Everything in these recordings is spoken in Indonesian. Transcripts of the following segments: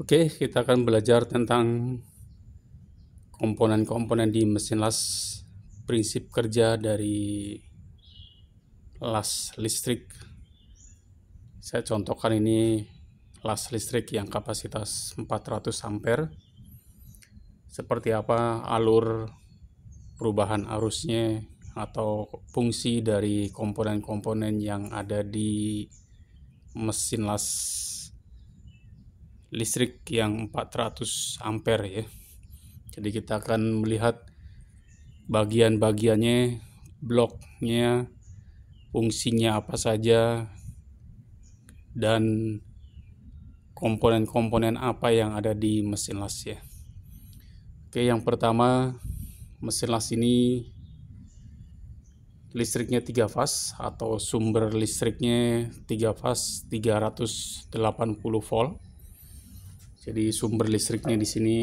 Oke, kita akan belajar tentang komponen-komponen di mesin las, prinsip kerja dari las listrik. Saya contohkan ini las listrik yang kapasitas 400 ampere. Seperti apa alur perubahan arusnya atau fungsi dari komponen-komponen yang ada di mesin las listrik yang 400 ampere ya. Jadi kita akan melihat bagian-bagiannya, bloknya, fungsinya apa saja, dan komponen-komponen apa yang ada di mesin las ya. Oke, yang pertama mesin las ini listriknya 3 fas atau sumber listriknya 3 fas 380 volt jadi sumber listriknya di sini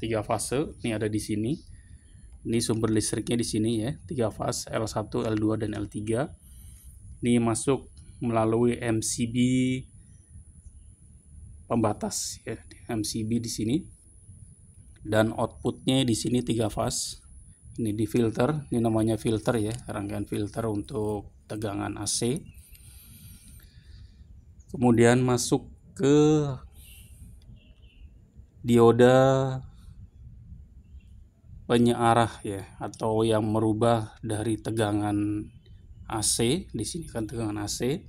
tiga fase, ini ada di sini. Ini sumber listriknya di sini ya, tiga fase L1, L2 dan L3. Ini masuk melalui MCB pembatas ya, MCB di sini. Dan outputnya di sini tiga fase. Ini di filter, ini namanya filter ya, rangkaian filter untuk tegangan AC. Kemudian masuk ke dioda penyearah ya atau yang merubah dari tegangan AC di sini kan tegangan AC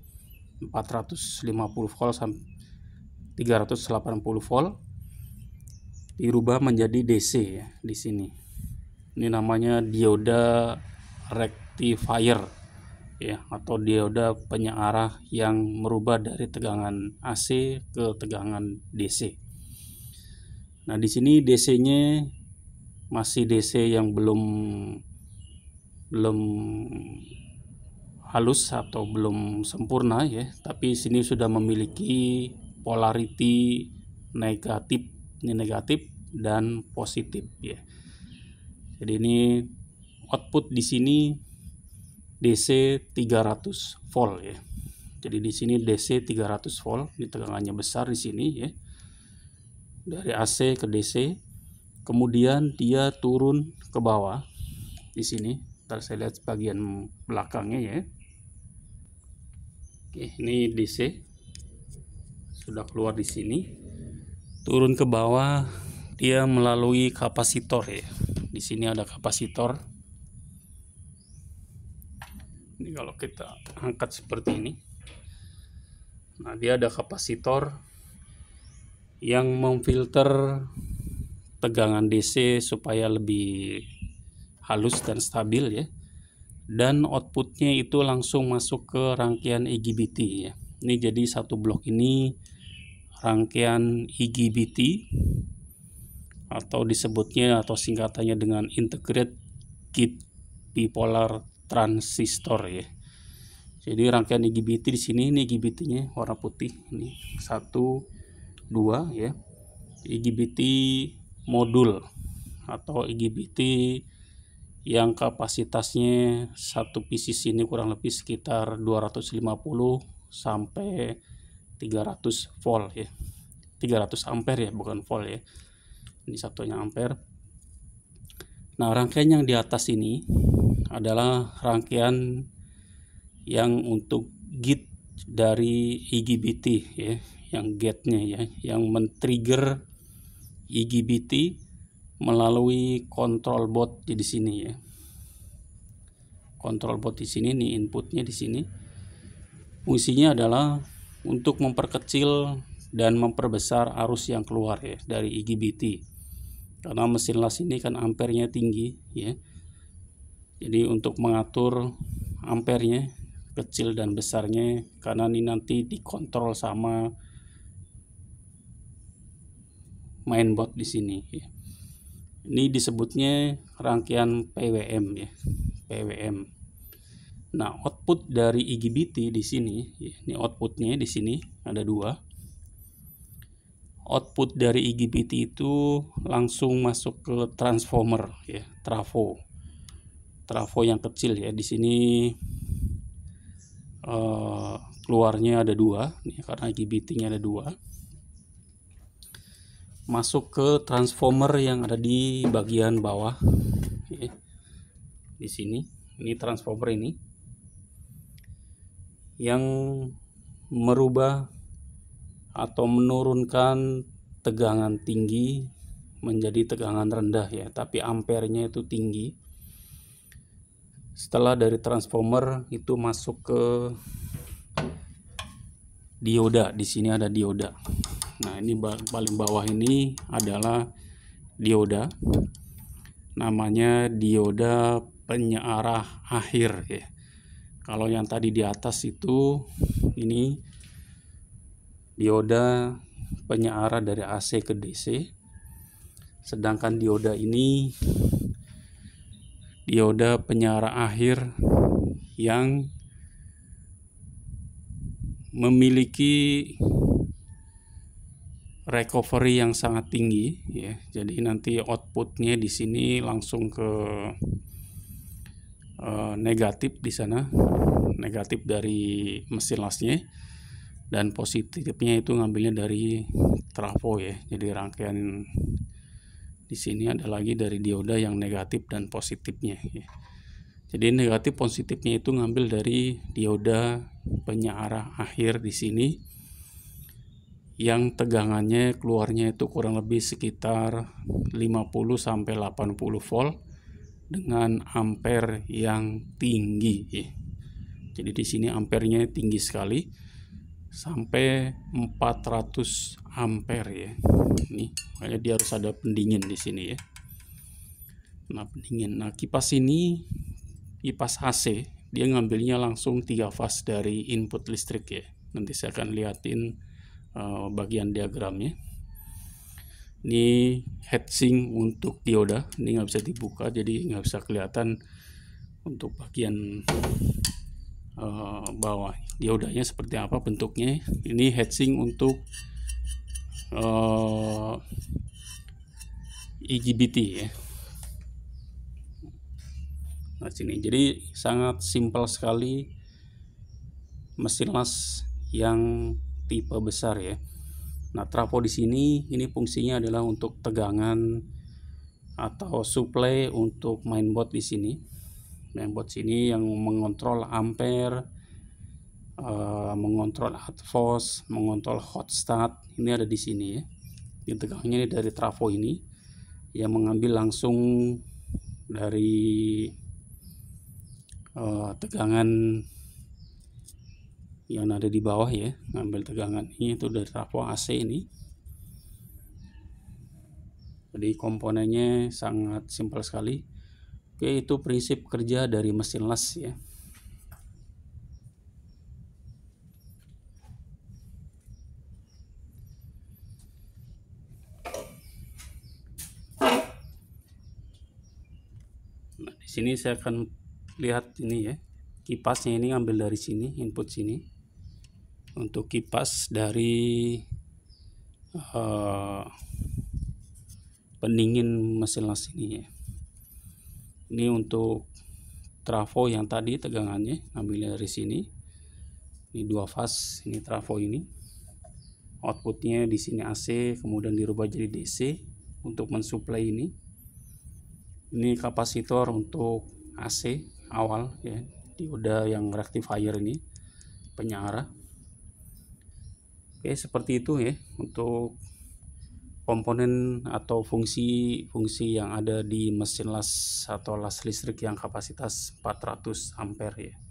450 volt sampai 380 volt dirubah menjadi DC ya di sini. Ini namanya dioda rectifier ya atau dioda penyearah yang merubah dari tegangan AC ke tegangan DC. Nah, di sini DC-nya masih DC yang belum belum halus atau belum sempurna ya, tapi sini sudah memiliki polarity negatif, ini negatif dan positif ya. Jadi ini output di sini DC 300 volt ya. Jadi di sini DC 300 volt, ini tegangannya besar di sini ya dari AC ke DC kemudian dia turun ke bawah di sini ntar saya lihat bagian belakangnya ya oke ini DC sudah keluar di sini turun ke bawah dia melalui kapasitor ya di sini ada kapasitor ini kalau kita angkat seperti ini nah dia ada kapasitor yang memfilter tegangan DC supaya lebih halus dan stabil ya dan outputnya itu langsung masuk ke rangkaian IGBT e ya ini jadi satu blok ini rangkaian IGBT e atau disebutnya atau singkatannya dengan integrated gate bipolar transistor ya jadi rangkaian IGBT e di sini ini IGBT-nya warna putih ini satu 2 ya IGBT modul atau IGBT yang kapasitasnya satu pc ini kurang lebih sekitar 250 sampai 300 volt ya 300 ampere ya bukan volt ya ini satunya ampere nah rangkaian yang di atas ini adalah rangkaian yang untuk git dari IGBT ya yang gate-nya ya, yang men-trigger IGBT e melalui control bot di sini ya. control bot di sini nih inputnya di sini. Fungsinya adalah untuk memperkecil dan memperbesar arus yang keluar ya dari IGBT. E karena mesin las ini kan ampernya tinggi ya. Jadi untuk mengatur ampernya kecil dan besarnya karena ini nanti dikontrol sama Mainboard bot di sini ya. ini disebutnya rangkaian PWM ya PWM nah output dari IGBT di sini ya, ini outputnya di sini ada dua output dari IGBT itu langsung masuk ke transformer ya trafo trafo yang kecil ya di sini uh, keluarnya ada dua nih, karena IGBT-nya ada dua masuk ke transformer yang ada di bagian bawah di sini ini transformer ini yang merubah atau menurunkan tegangan tinggi menjadi tegangan rendah ya tapi ampernya itu tinggi setelah dari transformer itu masuk ke dioda di sini ada dioda Nah, ini paling bawah ini adalah dioda. Namanya dioda penyearah akhir ya. Kalau yang tadi di atas itu ini dioda penyearah dari AC ke DC. Sedangkan dioda ini dioda penyearah akhir yang memiliki recovery yang sangat tinggi ya. Jadi nanti outputnya di sini langsung ke uh, negatif di sana, negatif dari mesin lasnya dan positifnya itu ngambilnya dari trafo ya. Jadi rangkaian di sini ada lagi dari dioda yang negatif dan positifnya ya. Jadi negatif positifnya itu ngambil dari dioda penyarah akhir di sini yang tegangannya keluarnya itu kurang lebih sekitar 50 sampai 80 volt dengan ampere yang tinggi. Jadi di sini ampernya tinggi sekali sampai 400 ampere ya. Ini makanya dia harus ada pendingin di sini ya. Nah, pendingin. Nah, kipas ini kipas AC, dia ngambilnya langsung tiga fase dari input listrik ya. Nanti saya akan liatin Eh, bagian diagramnya ini heatsink untuk dioda ini nggak bisa dibuka jadi nggak bisa kelihatan untuk bagian uh, bawah diodanya seperti apa bentuknya ini heatsink untuk uh, eh, IGBT e ya nah sini jadi sangat simpel sekali mesin las yang tipe besar ya. Nah, trafo di sini ini fungsinya adalah untuk tegangan atau supply untuk mainboard di sini. Mainboard sini yang mengontrol ampere, uh, mengontrol force, mengontrol hot start. Ini ada di sini ya. Ini tegangnya ini dari trafo ini yang mengambil langsung dari uh, tegangan yang ada di bawah ya ngambil tegangan ini itu dari trafo AC ini jadi komponennya sangat simpel sekali oke itu prinsip kerja dari mesin las ya Nah, di sini saya akan lihat ini ya. Kipasnya ini ambil dari sini, input sini untuk kipas dari uh, pendingin mesin las ini ya. Ini untuk trafo yang tadi tegangannya ambil dari sini. Ini dua fas, ini trafo ini. Outputnya di sini AC, kemudian dirubah jadi DC untuk mensuplai ini. Ini kapasitor untuk AC awal ya, dioda yang rectifier ini penyarah. Oke, seperti itu ya untuk komponen atau fungsi-fungsi yang ada di mesin las atau las listrik yang kapasitas 400 ampere ya.